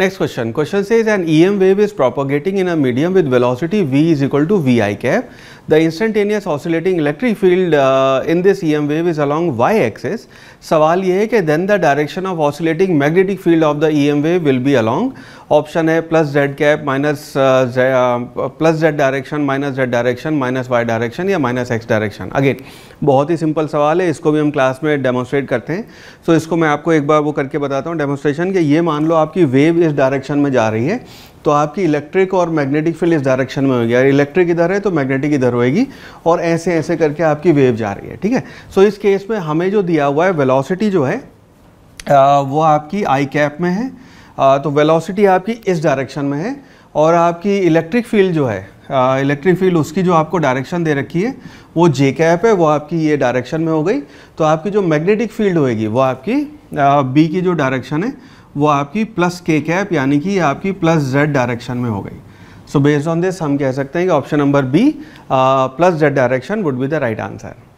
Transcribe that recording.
Next question. Question says an EM wave is propagating in a medium with velocity v is equal to vi cap. The instantaneous oscillating electric field uh, in this EM wave is along y axis. सवाल ये है then the direction of oscillating magnetic field of the EM wave will be along option है plus Z cap minus plus Z direction minus Z direction minus Y direction या minus X direction again बहुत ही simple सवाल है इसको भी हम class में डेमोस्ट्रेट करते हैं सो so, इसको मैं आपको एक बार वो करके बताता हूँ डेमोस्ट्रेशन कि ये मान लो आपकी वेव इस डायरेक्शन में जा रही है तो आपकी इलेक्ट्रिक और मैग्नेटिक फील्ड इस डायरेक्शन में होगी अगर इलेक्ट्रिक इधर है तो मैग्नेटिक इधर होएगी और ऐसे ऐसे करके आपकी वेव जा रही है ठीक है सो इस केस में हमें जो दिया हुआ है वेलोसिटी जो है आ, वो आपकी आई कैप में है तो वेलोसिटी आपकी इस डायरेक्शन में है और आपकी इलेक्ट्रिक फील्ड जो है इलेक्ट्रिक फील्ड उसकी जो आपको डायरेक्शन दे रखी है वो जे कैप है वो आपकी ये डायरेक्शन में हो गई तो आपकी जो मैग्नेटिक फील्ड होएगी वो आपकी बी की जो डायरेक्शन है वो आपकी प्लस के कैप यानी कि आपकी प्लस जेड डायरेक्शन में हो गई सो बेस्ड ऑन दिस हम कह सकते हैं कि option number B plus Z direction would be the right answer